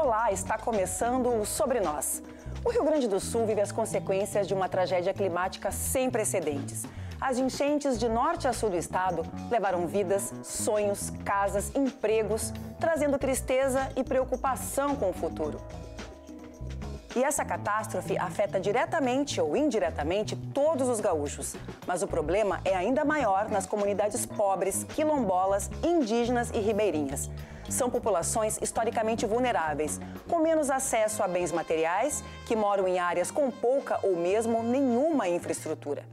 Olá, está começando o Sobre Nós. O Rio Grande do Sul vive as consequências de uma tragédia climática sem precedentes. As enchentes de norte a sul do estado levaram vidas, sonhos, casas, empregos, trazendo tristeza e preocupação com o futuro. E essa catástrofe afeta diretamente ou indiretamente todos os gaúchos. Mas o problema é ainda maior nas comunidades pobres, quilombolas, indígenas e ribeirinhas são populações historicamente vulneráveis, com menos acesso a bens materiais, que moram em áreas com pouca ou mesmo nenhuma infraestrutura.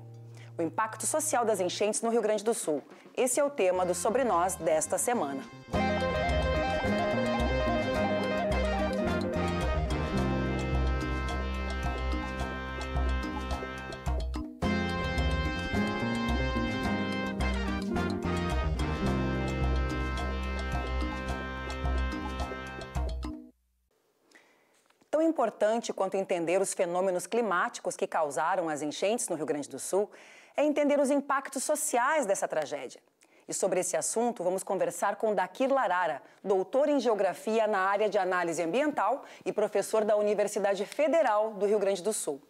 O impacto social das enchentes no Rio Grande do Sul. Esse é o tema do Sobre Nós desta semana. importante quanto entender os fenômenos climáticos que causaram as enchentes no Rio Grande do Sul é entender os impactos sociais dessa tragédia. E sobre esse assunto, vamos conversar com Daquir Larara, doutor em Geografia na área de análise ambiental e professor da Universidade Federal do Rio Grande do Sul.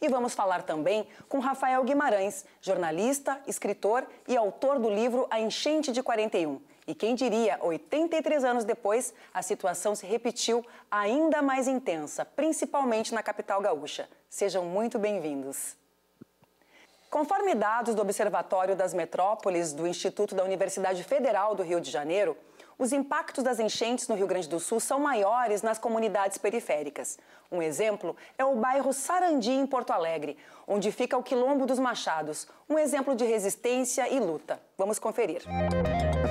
E vamos falar também com Rafael Guimarães, jornalista, escritor e autor do livro A Enchente de 41 e quem diria, 83 anos depois, a situação se repetiu ainda mais intensa, principalmente na capital gaúcha. Sejam muito bem-vindos. Conforme dados do Observatório das Metrópoles do Instituto da Universidade Federal do Rio de Janeiro, os impactos das enchentes no Rio Grande do Sul são maiores nas comunidades periféricas. Um exemplo é o bairro Sarandi, em Porto Alegre, onde fica o Quilombo dos Machados, um exemplo de resistência e luta. Vamos conferir.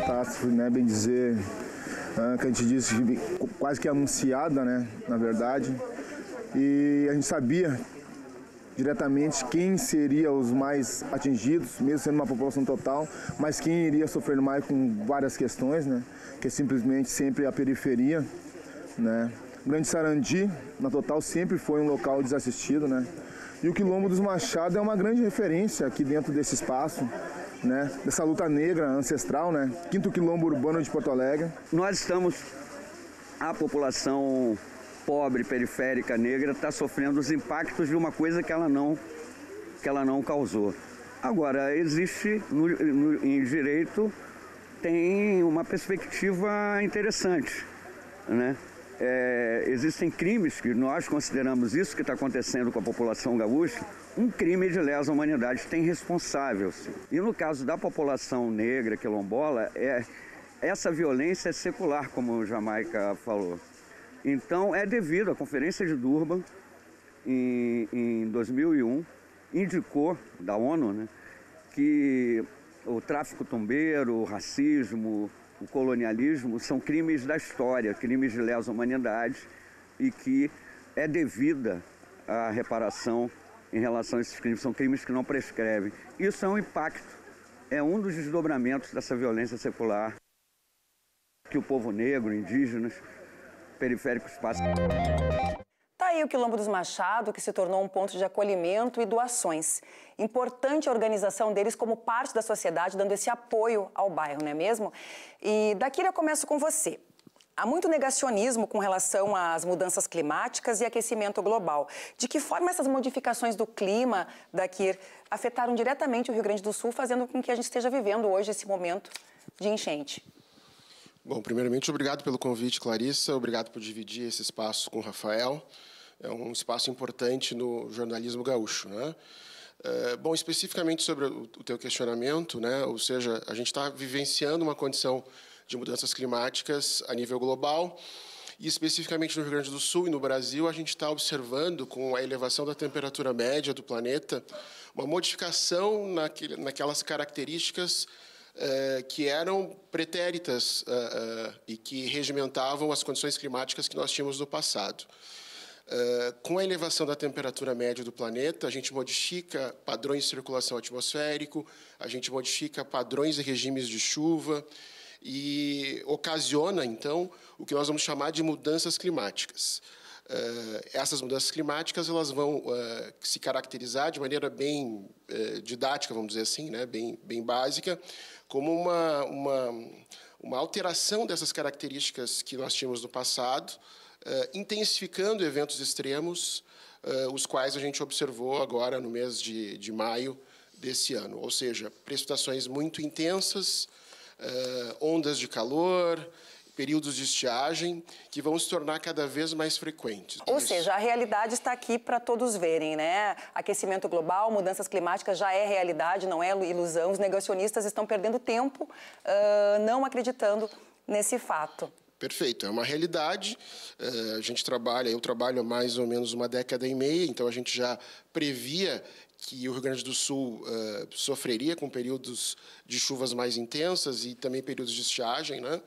Catástrofe, né, bem dizer, ah, que a gente disse, quase que anunciada, né, na verdade. E a gente sabia diretamente quem seria os mais atingidos, mesmo sendo uma população total, mas quem iria sofrer mais com várias questões, né? que é simplesmente sempre a periferia. Né? Grande Sarandi, na total, sempre foi um local desassistido. Né? E o Quilombo dos Machados é uma grande referência aqui dentro desse espaço, né? dessa luta negra ancestral, né? quinto Quilombo Urbano de Porto Alegre. Nós estamos, a população pobre, periférica, negra, está sofrendo os impactos de uma coisa que ela não, que ela não causou. Agora, existe no, no, em direito, tem uma perspectiva interessante. Né? É, existem crimes que nós consideramos isso que está acontecendo com a população gaúcha um crime de lesa humanidade tem responsável. Sim. E no caso da população negra quilombola, é, essa violência é secular, como Jamaica falou. Então é devido à Conferência de Durban, em, em 2001, indicou, da ONU, né, que o tráfico tombeiro, o racismo, o colonialismo são crimes da história, crimes de lesa humanidade e que é devida a reparação em relação a esses crimes, são crimes que não prescrevem. Isso é um impacto, é um dos desdobramentos dessa violência secular que o povo negro, indígenas, periférico passam. Tá aí o Quilombo dos Machado, que se tornou um ponto de acolhimento e doações. Importante a organização deles como parte da sociedade, dando esse apoio ao bairro, não é mesmo? E daqui eu começo com você. Há muito negacionismo com relação às mudanças climáticas e aquecimento global. De que forma essas modificações do clima, daqui afetaram diretamente o Rio Grande do Sul, fazendo com que a gente esteja vivendo hoje esse momento de enchente? Bom, primeiramente, obrigado pelo convite, Clarissa. Obrigado por dividir esse espaço com o Rafael. É um espaço importante no jornalismo gaúcho. Né? É, bom, especificamente sobre o, o teu questionamento, né? ou seja, a gente está vivenciando uma condição de mudanças climáticas a nível global e especificamente no Rio Grande do Sul e no Brasil, a gente está observando, com a elevação da temperatura média do planeta, uma modificação naquele, naquelas características eh, que eram pretéritas uh, e que regimentavam as condições climáticas que nós tínhamos no passado. Uh, com a elevação da temperatura média do planeta, a gente modifica padrões de circulação atmosférico, a gente modifica padrões e regimes de chuva e ocasiona, então, o que nós vamos chamar de mudanças climáticas. Uh, essas mudanças climáticas elas vão uh, se caracterizar de maneira bem didática, vamos dizer assim, né? bem, bem básica, como uma, uma, uma alteração dessas características que nós tínhamos no passado, uh, intensificando eventos extremos, uh, os quais a gente observou agora no mês de, de maio desse ano. Ou seja, precipitações muito intensas, uh, ondas de calor, períodos de estiagem que vão se tornar cada vez mais frequentes. Ou Isso. seja, a realidade está aqui para todos verem, né? Aquecimento global, mudanças climáticas já é realidade, não é ilusão. Os negacionistas estão perdendo tempo uh, não acreditando nesse fato. Perfeito, é uma realidade. Uh, a gente trabalha, eu trabalho há mais ou menos uma década e meia, então a gente já previa que o Rio Grande do Sul uh, sofreria com períodos de chuvas mais intensas e também períodos de estiagem, né?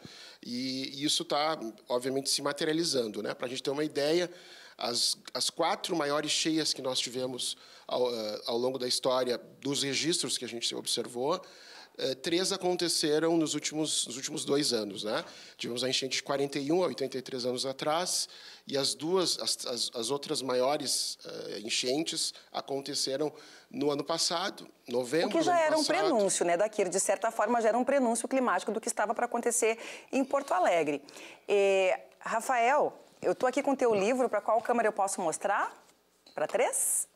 E isso está, obviamente, se materializando. Né? Para a gente ter uma ideia, as, as quatro maiores cheias que nós tivemos ao, eh, ao longo da história, dos registros que a gente observou, eh, três aconteceram nos últimos, nos últimos dois anos. Né? Tivemos a enchente de 41 a 83 anos atrás, e as duas, as, as, as outras maiores uh, enchentes aconteceram no ano passado, novembro. O que já era um prenúncio, né, daquilo, de certa forma, já era um prenúncio climático do que estava para acontecer em Porto Alegre. E, eh, Rafael, eu estou aqui com o teu livro, para qual câmera eu posso mostrar? Para três?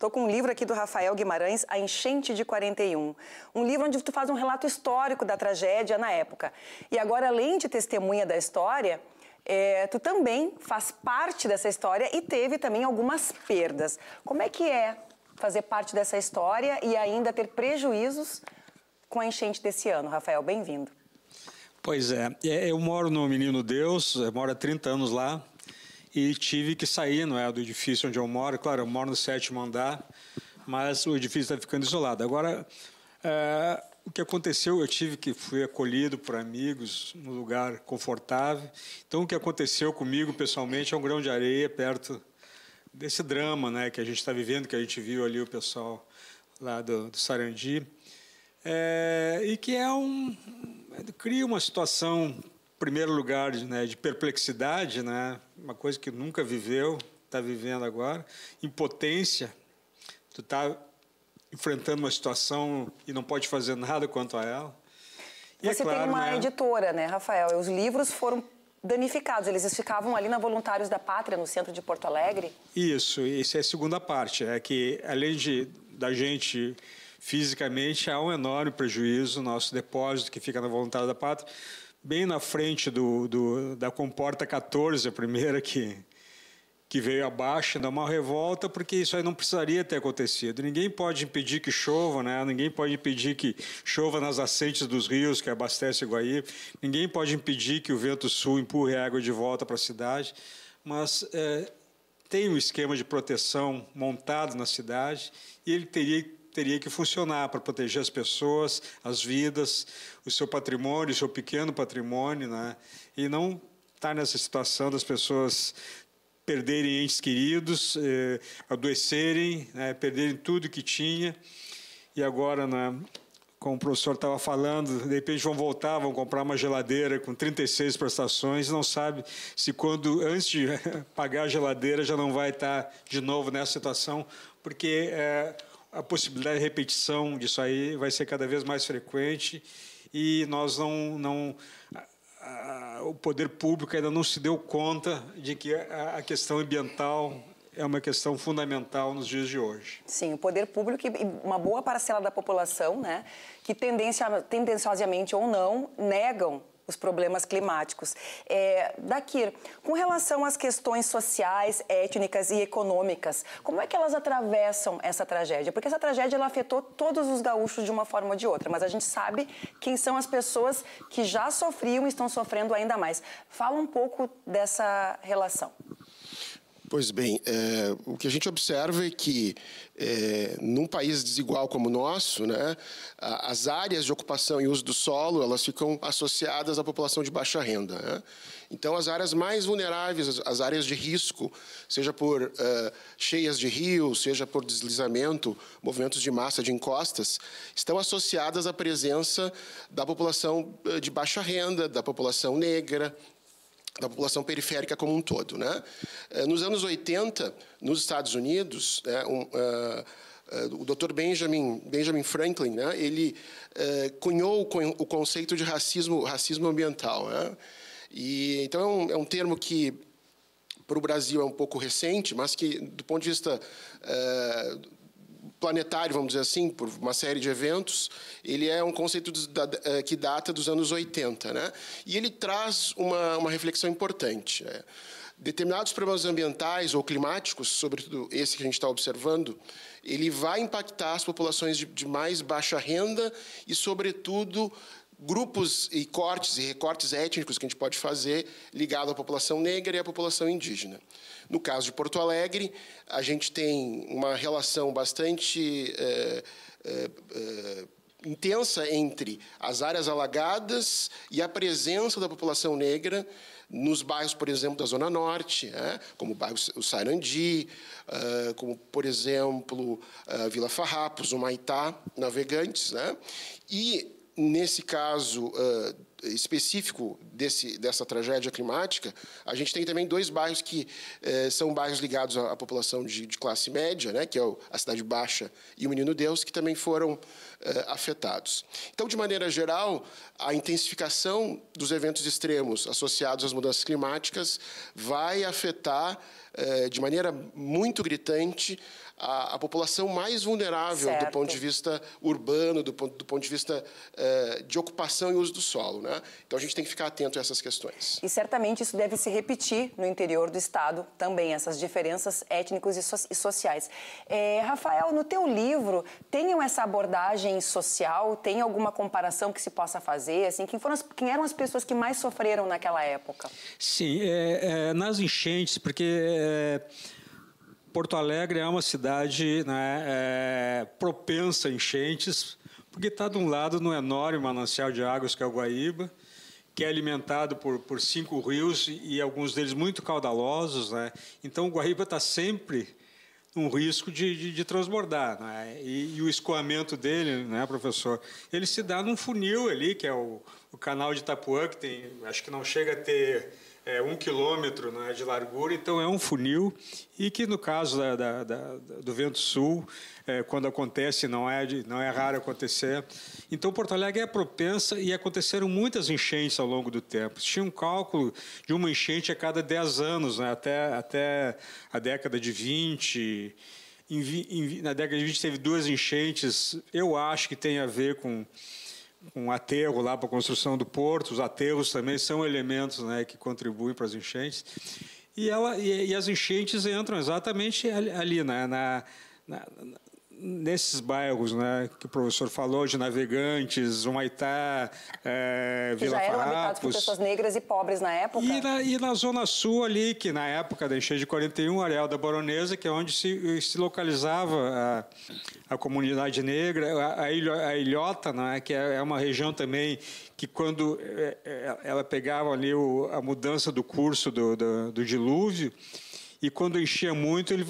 Estou com um livro aqui do Rafael Guimarães, A Enchente de 41. Um livro onde tu faz um relato histórico da tragédia na época. E agora, além de testemunha da história, é, tu também faz parte dessa história e teve também algumas perdas. Como é que é fazer parte dessa história e ainda ter prejuízos com a enchente desse ano? Rafael, bem-vindo. Pois é, é eu moro no Menino Deus, eu moro há 30 anos lá, e tive que sair não é, do edifício onde eu moro. Claro, eu moro no sétimo andar, mas o edifício está ficando isolado. Agora, é, o que aconteceu, eu tive que fui acolhido por amigos num lugar confortável. Então, o que aconteceu comigo pessoalmente é um grão de areia perto desse drama né, que a gente está vivendo, que a gente viu ali o pessoal lá do, do Sarandi. É, e que é um cria uma situação primeiro lugar, né, de perplexidade, né, uma coisa que nunca viveu, está vivendo agora, impotência, tu está enfrentando uma situação e não pode fazer nada quanto a ela. E é Você é claro, tem uma né, editora, né, Rafael? Os livros foram danificados, eles ficavam ali na Voluntários da Pátria, no centro de Porto Alegre? Isso, isso é a segunda parte, é que além de da gente fisicamente há um enorme prejuízo, nosso depósito que fica na Voluntários da Pátria, bem na frente do, do, da comporta 14, a primeira que, que veio abaixo, dá uma revolta, porque isso aí não precisaria ter acontecido. Ninguém pode impedir que chova, né? ninguém pode impedir que chova nas assentes dos rios que abastecem Guaí, ninguém pode impedir que o vento sul empurre a água de volta para a cidade, mas é, tem um esquema de proteção montado na cidade e ele teria teria que funcionar para proteger as pessoas, as vidas, o seu patrimônio, o seu pequeno patrimônio, né? E não estar tá nessa situação das pessoas perderem entes queridos, eh, adoecerem, né? perderem tudo que tinha. E agora, né? como o professor estava falando, de repente vão voltar, vão comprar uma geladeira com 36 prestações, não sabe se quando, antes de pagar a geladeira, já não vai estar tá de novo nessa situação, porque eh, a possibilidade de repetição disso aí vai ser cada vez mais frequente e nós não, não a, a, o poder público ainda não se deu conta de que a, a questão ambiental é uma questão fundamental nos dias de hoje. Sim, o poder público e uma boa parcela da população, né, que tendenciosamente ou não negam os problemas climáticos. É, Dakir, com relação às questões sociais, étnicas e econômicas, como é que elas atravessam essa tragédia? Porque essa tragédia ela afetou todos os gaúchos de uma forma ou de outra, mas a gente sabe quem são as pessoas que já sofriam e estão sofrendo ainda mais. Fala um pouco dessa relação. Pois bem, é, o que a gente observa é que, é, num país desigual como o nosso, né, as áreas de ocupação e uso do solo elas ficam associadas à população de baixa renda. Né? Então, as áreas mais vulneráveis, as áreas de risco, seja por é, cheias de rios, seja por deslizamento, movimentos de massa de encostas, estão associadas à presença da população é, de baixa renda, da população negra, da população periférica como um todo. Né? Eh, nos anos 80, nos Estados Unidos, né, um, uh, uh, o Dr. Benjamin, Benjamin Franklin, né, ele uh, cunhou o conceito de racismo, racismo ambiental. Né? E, então, é um, é um termo que para o Brasil é um pouco recente, mas que, do ponto de vista uh, planetário, vamos dizer assim, por uma série de eventos, ele é um conceito eh, que data dos anos 80. Né? E ele traz uma, uma reflexão importante. É. Determinados problemas ambientais ou climáticos, sobretudo esse que a gente está observando, ele vai impactar as populações de, de mais baixa renda e, sobretudo, grupos e cortes e recortes étnicos que a gente pode fazer ligado à população negra e à população indígena. No caso de Porto Alegre, a gente tem uma relação bastante é, é, é, intensa entre as áreas alagadas e a presença da população negra nos bairros, por exemplo, da Zona Norte, né? como o bairro Sarandi, uh, como, por exemplo, uh, Vila Farrapos, o Maitá, Navegantes. Né? E nesse caso uh, específico desse, dessa tragédia climática, a gente tem também dois bairros que uh, são bairros ligados à, à população de, de, classe média, né, que é o, a Cidade Baixa e o Menino Deus, que também foram uh, afetados. Então, de maneira geral, a intensificação dos eventos extremos associados às mudanças climáticas vai afetar eh, de maneira muito gritante a, a população mais vulnerável certo. do ponto de vista urbano, do ponto, do ponto de vista uh, de ocupação e uso do solo. Né? Então a gente tem que ficar atento a essas questões. E certamente isso deve se repetir no interior do Estado também, essas diferenças étnicas e, so e sociais. É, Rafael, no teu livro, tenham essa abordagem social? Tem alguma comparação que se possa fazer? Assim, quem, foram as, quem eram as pessoas que mais sofreram naquela época? Sim, é, é, nas enchentes, porque... É Porto Alegre é uma cidade né, é, propensa a enchentes, porque está de um lado no enorme manancial de águas que é o Guaíba, que é alimentado por, por cinco rios e, alguns deles muito caudalosos. Né? Então, o Guaíba está sempre um risco de, de, de transbordar. Né? E, e, o escoamento dele, né, professor, ele se dá num funil ali, que é o, o canal de Itapuã, que tem, acho que não chega a ter é, um quilômetro né, de largura, então é um funil, e que no caso da, da, da, do vento sul, é, quando acontece, não é, não é raro acontecer. Então Porto Alegre é propensa e aconteceram muitas enchentes ao longo do tempo. Tinha um cálculo de uma enchente a cada 10 anos, né, até, até a década de 20. Em, em, na década de 20 teve duas enchentes, eu acho que tem a ver com um aterro lá para a construção do porto. Os aterros também são elementos né, que contribuem para as enchentes. E, ela, e, e as enchentes entram exatamente ali, ali né, na, na, nesses bairros né, que o professor falou, de Navegantes, Humaitá, é, Vila já eram habitados por pessoas negras e pobres na época. E na, e na Zona Sul ali, que na época da enchente de 41, areal da Baronesa, que é onde se, se localizava a, a comunidade negra, a, a, Ilhota, né, que é, é, uma região também que quando é, é, ela pegava ali o, a mudança do curso do, do, do dilúvio, e quando enchia muito, ele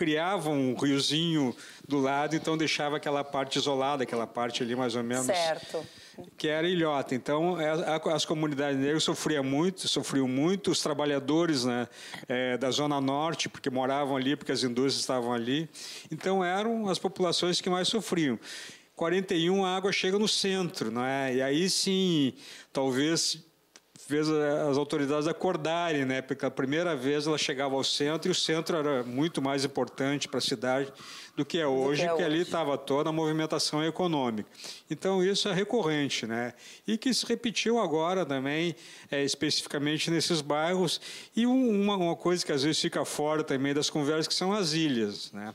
criava um riozinho do lado, então deixava aquela parte isolada, aquela parte ali mais ou menos. Certo. Que era ilhota. Então, é, as comunidades negras sofriam muito, sofriam muito. Os trabalhadores né, é, da Zona Norte, porque moravam ali, porque as indústrias estavam ali. Então, eram as populações que mais sofriam. 41, a água chega no centro, não é? E aí sim, talvez fez as autoridades acordarem, né? a primeira vez ela chegava ao centro e o centro era muito mais importante para a cidade do que é hoje, que, é que, ali estava toda a movimentação econômica. Então isso é recorrente, né? E que se repetiu agora também, é, especificamente nesses bairros. E uma, uma coisa que às vezes fica fora também das conversas, que são as ilhas, né?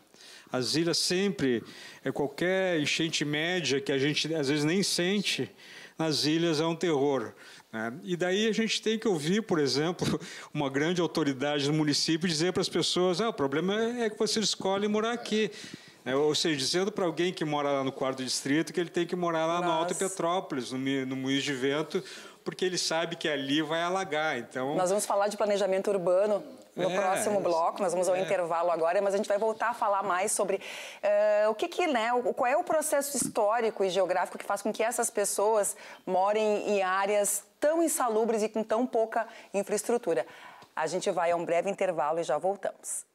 As ilhas sempre, é qualquer enchente média que a gente às vezes nem sente, nas ilhas é um terror. Né? E daí a gente tem que ouvir, por exemplo, uma grande autoridade do município dizer para as pessoas: ah, o problema é que você escolhe morar aqui. É, ou seja, dizendo para alguém que mora lá no quarto distrito que ele tem que morar lá Nossa. no Alto Petrópolis, no, no de Vento, porque ele sabe que ali vai alagar. Então Nós vamos falar de planejamento urbano no é, próximo bloco, nós vamos ao é. intervalo agora, mas a gente vai voltar a falar mais sobre uh, o que, que né, qual é o processo histórico e geográfico que faz com que essas pessoas morem em áreas tão insalubres e com tão pouca infraestrutura. A gente vai a um breve intervalo e já voltamos.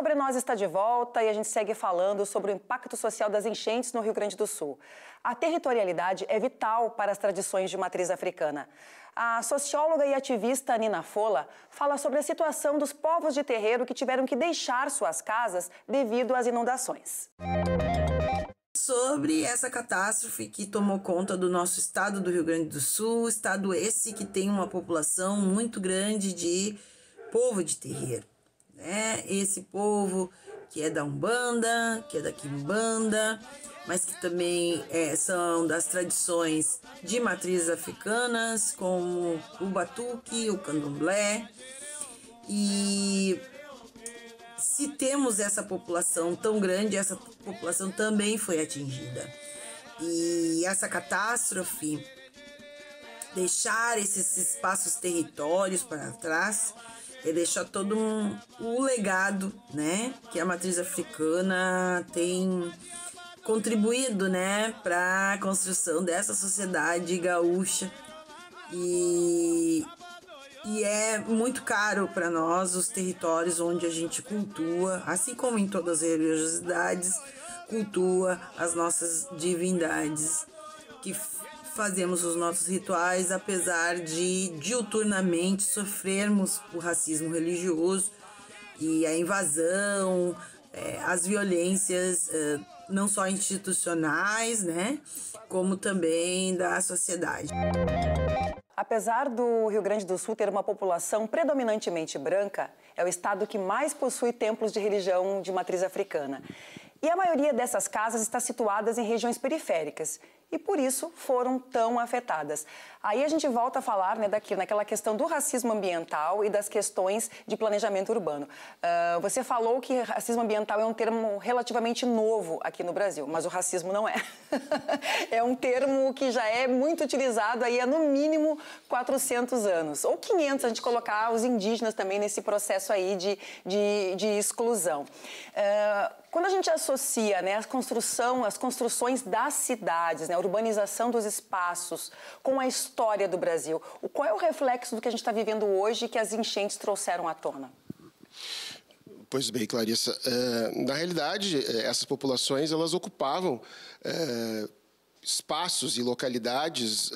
Sobre Nós está de volta e a gente segue falando sobre o impacto social das enchentes no Rio Grande do Sul. A territorialidade é vital para as tradições de matriz africana. A socióloga e ativista Nina Fola fala sobre a situação dos povos de terreiro que tiveram que deixar suas casas devido às inundações. Sobre essa catástrofe que tomou conta do nosso estado do Rio Grande do Sul, estado esse que tem uma população muito grande de povo de terreiro né? Esse povo que é da Umbanda, que é da Quimbanda, mas que também é, são das tradições de matrizes africanas, como o batuque, o candomblé. E se temos essa população tão grande, essa população também foi atingida. E essa catástrofe, deixar esses espaços territórios para trás, ele deixa todo um, um legado, né? Que a matriz africana tem contribuído, né, para a construção dessa sociedade gaúcha. E, e é muito caro para nós os territórios onde a gente cultua, assim como em todas as religiosidades, cultua as nossas divindades que fazemos os nossos rituais, apesar de diuturnamente sofrermos o racismo religioso e a invasão, é, as violências, é, não só institucionais, né, como também da sociedade. Apesar do Rio Grande do Sul ter uma população predominantemente branca, é o estado que mais possui templos de religião de matriz africana. E a maioria dessas casas está situadas em regiões periféricas e por isso foram tão afetadas. Aí a gente volta a falar né, daqui, naquela questão do racismo ambiental e das questões de planejamento urbano. Uh, você falou que racismo ambiental é um termo relativamente novo aqui no Brasil, mas o racismo não é. é um termo que já é muito utilizado aí há no mínimo 400 anos, ou 500, a gente colocar os indígenas também nesse processo aí de, de, de exclusão. Uh, quando a gente associa né, a construção, as construções das cidades, né, a urbanização dos espaços com a história do Brasil, qual é o reflexo do que a gente está vivendo hoje que as enchentes trouxeram à tona? Pois bem, Clarissa. Eh, na realidade, eh, essas populações elas ocupavam eh, espaços e localidades,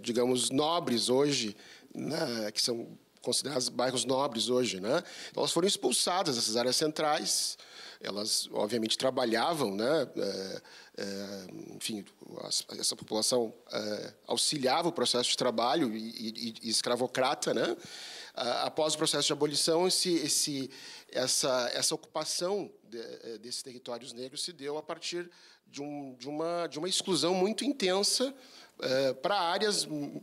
digamos, nobres hoje, né, que são consideradas bairros nobres hoje. Né? Elas foram expulsadas dessas áreas centrais elas obviamente trabalhavam, né? É, é, enfim, essa população é, auxiliava o processo de trabalho e, e, e escravocrata, né? após o processo de abolição, esse, esse, essa, essa ocupação de, desses territórios negros se deu a partir de, um, de, uma, de uma exclusão muito intensa para áreas hum,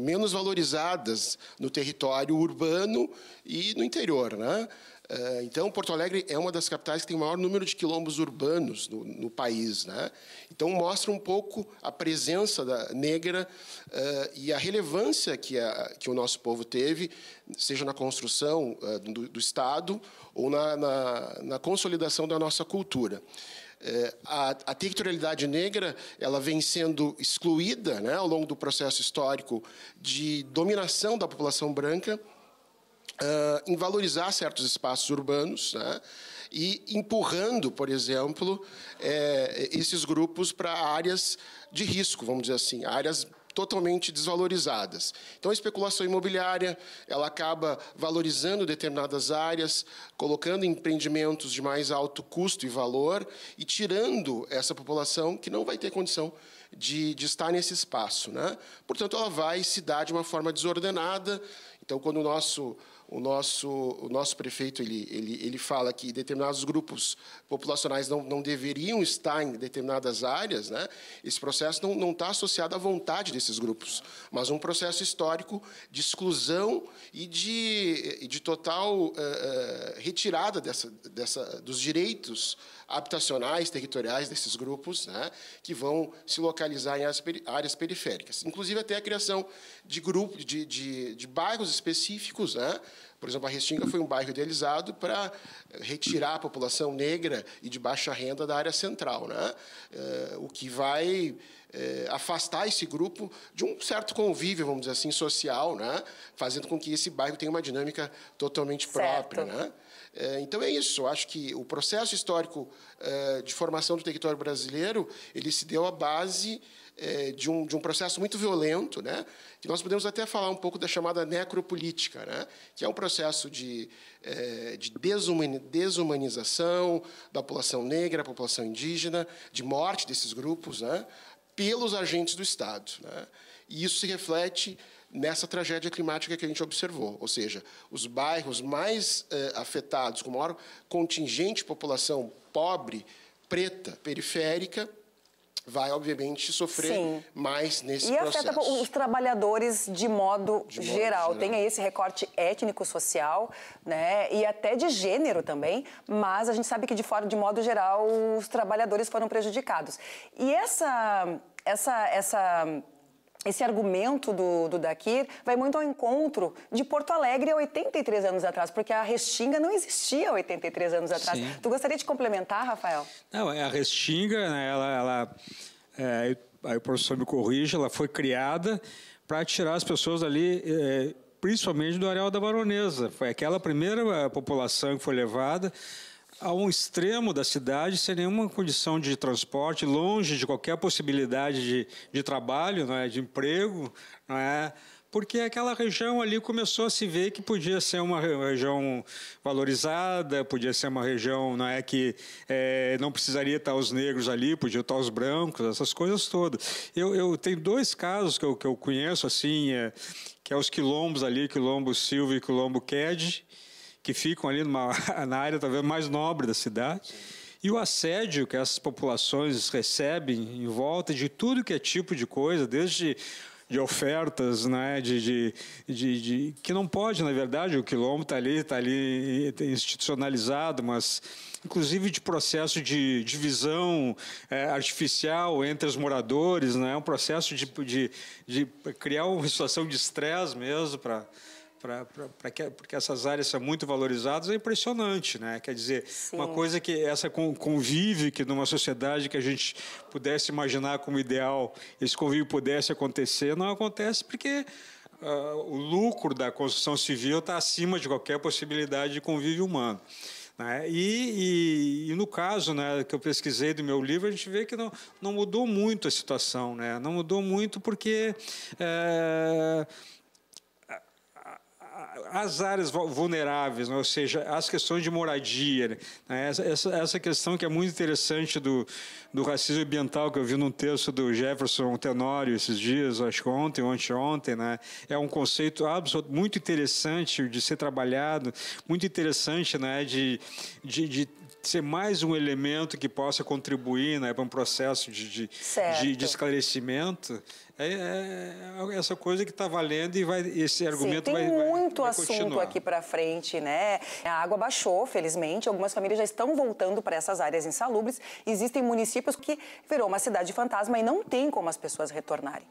menos valorizadas no território urbano e no interior. Né? Eh, então, Porto Alegre é uma das capitais que tem o maior número de quilombos urbanos no, no país. Né? Então, mostra um pouco a presença da negra uh, e a relevância que, a, que o nosso povo teve, seja na construção uh, do, do, Estado ou na, na, na, consolidação da nossa cultura. a, a, territorialidade negra ela vem sendo excluída né, ao longo do processo histórico de dominação da população branca Uh, em valorizar certos espaços urbanos né, e empurrando, por exemplo, é, esses grupos para áreas de risco, vamos dizer assim, áreas totalmente desvalorizadas. Então, a especulação imobiliária ela acaba valorizando determinadas áreas, colocando empreendimentos de mais alto custo e valor e tirando essa população que não vai ter condição de, de estar nesse espaço. Né? Portanto, ela vai se dar de uma forma desordenada então, quando o nosso, o nosso, o nosso prefeito ele, ele, ele fala que determinados grupos populacionais não, não deveriam estar em determinadas áreas, né, esse processo não, não está associado à vontade desses grupos, mas um processo histórico de exclusão e de, de total uh, retirada dessa, dessa, dos direitos habitacionais, territoriais desses grupos, né, que vão se localizar em áreas, áreas periféricas. Inclusive até a criação de grupos, de, de, de bairros específicos. Né? Por exemplo, a Restinga foi um bairro idealizado para eh, retirar a população negra e de baixa renda da área central, né? Eh, o que vai eh, afastar esse grupo de um certo convívio, vamos dizer assim, social, né? fazendo com que esse bairro tenha uma dinâmica totalmente certo. própria. Né? É, então é isso. Eu acho que o processo histórico é, de formação do território brasileiro ele se deu à base é, de um, de um processo muito violento, né? que nós podemos até falar um pouco da chamada necropolítica, né? que é um processo de, de desumanização da população negra, da população indígena, de morte desses grupos né? pelos agentes do Estado. Né? E isso se reflete nessa tragédia climática que a gente observou. Ou seja, os bairros mais eh, afetados, com maior contingente de população pobre, preta, periférica, vai, obviamente, sofrer Sim. mais nesse e processo. E afeta os trabalhadores de modo, de modo geral. geral. Tem esse recorte étnico-social, né? E até de gênero também, mas a gente sabe que, de, fora, de modo geral, os trabalhadores foram prejudicados. E essa... essa, essa esse argumento do, do Daquir vai muito ao encontro de Porto Alegre há 83 anos atrás, porque a Restinga não existia há 83 anos atrás. Sim. Tu gostaria de complementar, Rafael? Não, é a Restinga, né, ela, ela é, aí o professor me corrige, ela foi criada para tirar as pessoas ali, é, principalmente do areal da Baronesa. Foi aquela primeira é, população que foi levada a um extremo da cidade sem nenhuma condição de transporte, longe de qualquer possibilidade de, de trabalho, não é? de emprego, não é? porque aquela região ali começou a se ver que podia ser uma região valorizada, podia ser uma região não é que é, não precisaria estar os negros ali, podia estar os brancos, essas coisas todas. Eu, eu tenho dois casos que eu, que eu conheço assim, é, que é os quilombos ali, quilombo Silva e quilombo Ked que ficam ali numa, na área talvez mais nobre da cidade. E o assédio que essas populações recebem em volta de tudo que é tipo de coisa, desde de ofertas, né, de, de, de, de, que não pode, na verdade, o quilombo está ali, está ali eh, institucionalizado, mas inclusive de processo de divisão é, artificial entre os moradores, né, um processo de, de, de criar uma situação de estresse mesmo para Pra, pra, pra que, porque essas áreas são muito valorizadas, é impressionante, né? Quer dizer, Sim. uma coisa que essa convive que numa sociedade que a gente pudesse imaginar como ideal, esse convívio pudesse acontecer, não acontece porque uh, o lucro da construção civil está acima de qualquer possibilidade de convívio humano. Né? E, e, e, no caso né, que eu pesquisei do meu livro, a gente vê que não, não mudou muito a situação, né? não mudou muito porque. É, as áreas vulneráveis, né? ou seja, as questões de moradia, né? essa, essa, essa, questão que é muito interessante do, do racismo ambiental, que eu vi num texto do Jefferson Tenório esses dias, acho que ontem, ontem, ontem, né? é um conceito absoluto, muito interessante de ser trabalhado, muito interessante né? de, de, de ser mais um elemento que possa contribuir né, para um processo de, de, de, de esclarecimento. É, é, é, essa coisa que está valendo e vai, esse argumento Sim, tem vai, muito vai assunto continuar. aqui para frente, né? A água baixou, felizmente. Algumas famílias já estão voltando para essas áreas insalubres. Existem municípios que virou uma cidade fantasma e não tem como as pessoas retornarem.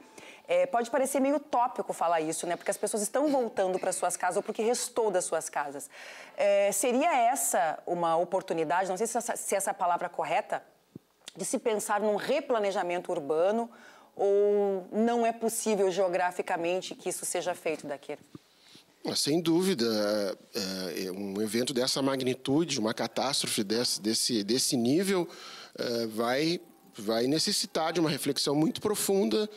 É, pode parecer meio tópico falar isso, né? Porque as pessoas estão voltando para suas casas ou porque restou das suas casas. É, seria essa uma oportunidade, não sei se essa, se essa é palavra é correta, de se pensar num replanejamento urbano ou não é possível geograficamente que isso seja feito daqui? Ah, sem dúvida, é, é, um evento dessa magnitude, uma catástrofe desse, desse, desse nível, vai, vai necessitar de uma reflexão muito profunda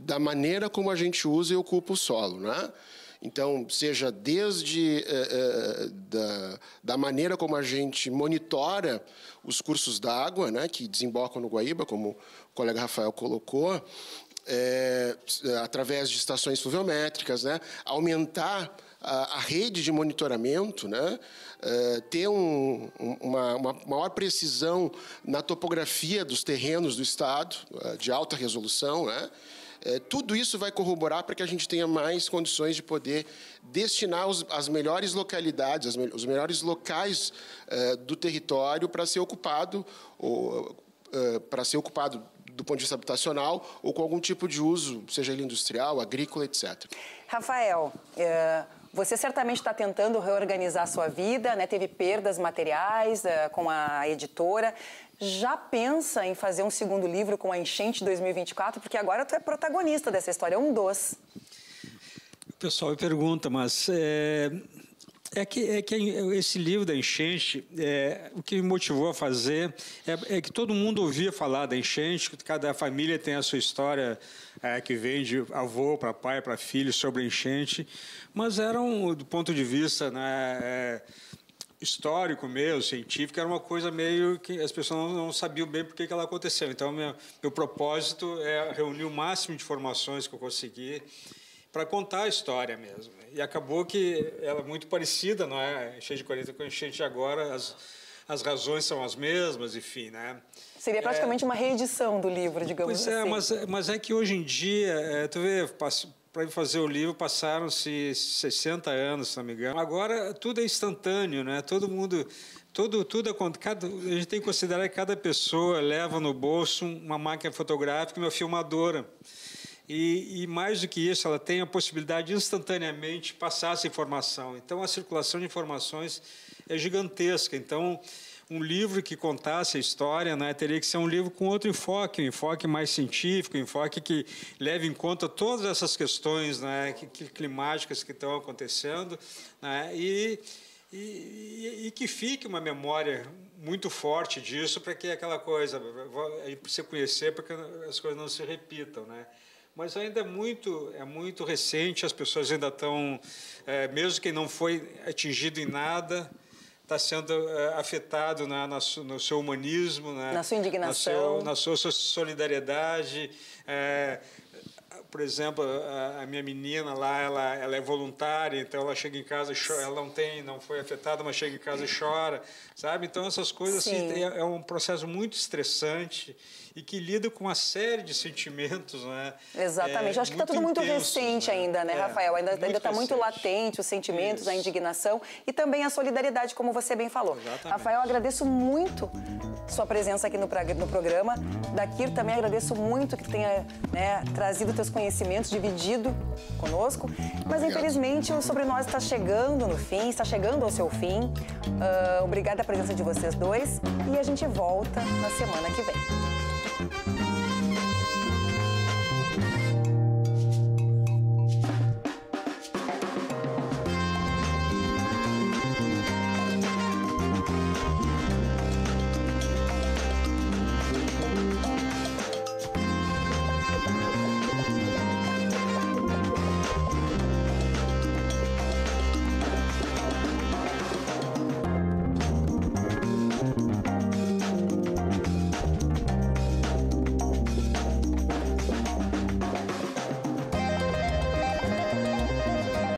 da maneira como a gente usa e ocupa o solo. Né? Então, seja desde eh, eh, da, da, maneira como a gente monitora os cursos d'água, né, que desembocam no Guaíba, como o colega Rafael colocou, eh, através de estações fluviométricas, né, aumentar a, a rede de monitoramento, né, eh, ter um, uma, uma, maior precisão na topografia dos terrenos do Estado, de alta resolução, né, é, tudo isso vai corroborar para que a gente tenha mais condições de poder destinar os, as melhores localidades, as me, os melhores locais é, do território para ser ocupado, ou, é, para ser ocupado do ponto de vista habitacional ou com algum tipo de uso, seja ele industrial, agrícola, etc. Rafael, é, você certamente está tentando reorganizar a sua vida, né? teve perdas materiais é, com a editora já pensa em fazer um segundo livro com a Enchente 2024? Porque agora tu é protagonista dessa história, é um dos. O pessoal me pergunta, mas é, é, que, é que esse livro da Enchente, é, o que me motivou a fazer é, é, que todo mundo ouvia falar da Enchente, que cada família tem a sua história é, que vem de avô para pai, para filho, sobre a Enchente, mas era um, do ponto de vista... Né, é, histórico meu, científico, era uma coisa meio que as pessoas não, sabiam bem por que ela aconteceu. Então, meu, meu propósito é reunir o máximo de informações que eu consegui para contar a história mesmo. E acabou que ela é muito parecida, não é? Enchente de 40 com enchente de agora, as, as razões são as mesmas, enfim, né? Seria é. praticamente é... uma reedição do livro, digamos pois é, assim. Pois é, mas, mas é que hoje em dia, é, tu vê, para fazer o livro passaram-se 60 anos, se não me engano. Agora tudo é instantâneo, né? Todo mundo, tudo, tudo é cada, a gente tem que considerar que cada pessoa leva no bolso uma máquina fotográfica e uma filmadora. E, e, mais do que isso, ela tem a possibilidade de instantaneamente passar essa informação. Então, a circulação de informações é gigantesca. Então, um livro que contasse a história, né, teria que ser um livro com outro enfoque, um enfoque mais científico, um enfoque que leve em conta todas essas questões né, climáticas que estão acontecendo, né, e, e, e que fique uma memória muito forte disso para que aquela coisa, é para você conhecer, para que as coisas não se repitam, né? mas ainda é muito, é muito recente, as pessoas ainda estão, é, mesmo quem não foi atingido em nada, está sendo eh, afetado né, na, na, no seu humanismo, na, né, na sua indignação, seu, na, sua solidariedade. É, por exemplo, a, a, minha menina lá, ela, ela é voluntária, então ela chega em casa, ela não tem, não foi afetada, mas chega em casa e chora, sabe? Então essas coisas assim, é, é um processo muito estressante e que lida com uma série de sentimentos, né? Exatamente. É, acho que está tudo muito recente né? ainda, né, é, Rafael? Ainda está muito, tá muito, latente os sentimentos, Isso. a indignação e também a solidariedade, como você bem falou. Exatamente. Rafael, agradeço muito sua presença aqui no, no programa. Daqui também agradeço muito que tenha né, trazido teus conhecimentos, dividido conosco. Mas Obrigado. infelizmente o Sobre Nós está chegando no fim, está chegando ao seu fim. Uh, obrigada a presença de vocês dois e a gente volta na semana que vem.